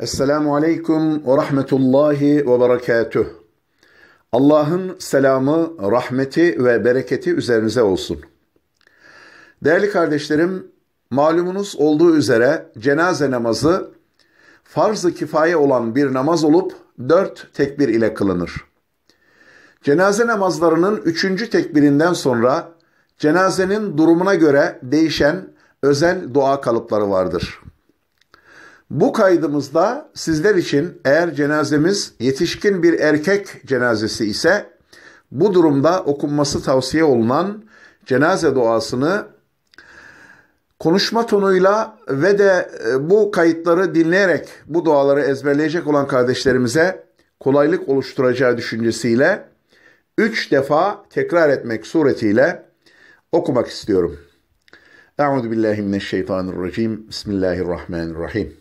Esselamu Aleyküm ve Rahmetullahi ve Berekatuh. Allah'ın selamı, rahmeti ve bereketi üzerinize olsun. Değerli kardeşlerim, malumunuz olduğu üzere cenaze namazı farz-ı kifaye olan bir namaz olup dört tekbir ile kılınır. Cenaze namazlarının üçüncü tekbirinden sonra cenazenin durumuna göre değişen özel dua kalıpları vardır.'' Bu kaydımızda sizler için eğer cenazemiz yetişkin bir erkek cenazesi ise bu durumda okunması tavsiye olunan cenaze duasını konuşma tonuyla ve de e, bu kayıtları dinleyerek bu duaları ezberleyecek olan kardeşlerimize kolaylık oluşturacağı düşüncesiyle üç defa tekrar etmek suretiyle okumak istiyorum. Euzu billahi mineşşeytanirracim. Bismillahirrahmanirrahim.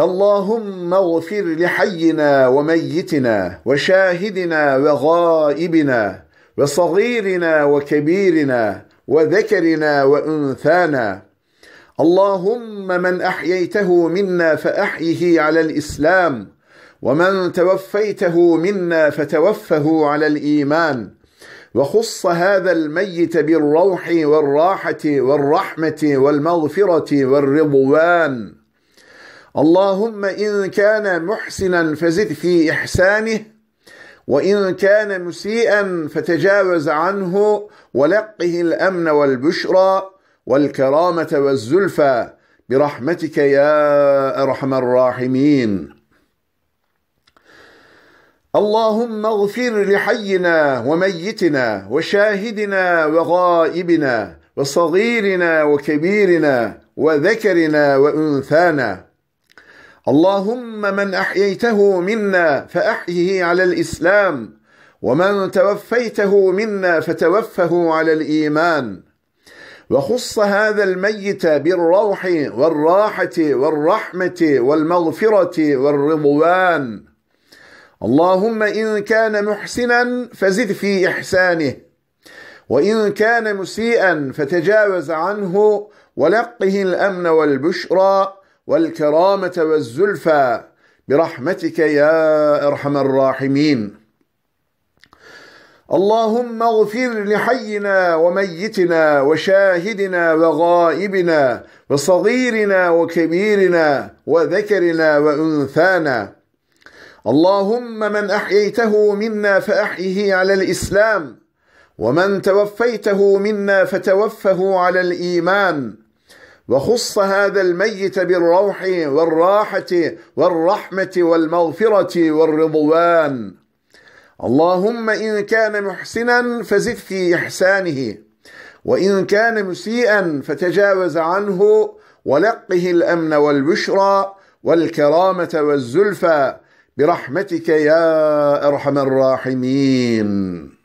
اللهم اغفر لحينا وميتنا وشاهدنا وغائبنا وصغيرنا وكبيرنا وذكرنا وانثانا اللهم من احييته منا فاحيه على الاسلام ومن توفيته منا فتوفه على الايمان وخص هذا الميت بالروح والراحه والرحمه والمغفره والرضوان اللهم إن كان محسنا فزد في إحسانه وإن كان مسيئا فتجاوز عنه ولقه الأمن والبشرى والكرامة والزلفى برحمتك يا أرحم الراحمين اللهم اغفر لحينا وميتنا وشاهدنا وغائبنا وصغيرنا وكبيرنا وذكرنا وأنثانا اللهم من أحييته منا فأحيه على الإسلام ومن توفيته منا فتوفه على الإيمان وخص هذا الميت بالروح والراحة والرحمة والمغفرة والرضوان اللهم إن كان محسنا فزد في إحسانه وإن كان مسيئا فتجاوز عنه ولقه الأمن والبشرى والكرامة والزلفى برحمتك يا أرحم الراحمين اللهم اغفر لحينا وميتنا وشاهدنا وغائبنا وصغيرنا وكبيرنا وذكرنا وأنثانا اللهم من أحييته منا فأحيه على الإسلام ومن توفيته منا فتوفه على الإيمان وخص هذا الميت بالروح والراحة والرحمة والمغفرة والرضوان اللهم إن كان محسنا فزد في إحسانه وإن كان مسيئا فتجاوز عنه ولقه الأمن والبشرى والكرامة والزلفى برحمتك يا أرحم الراحمين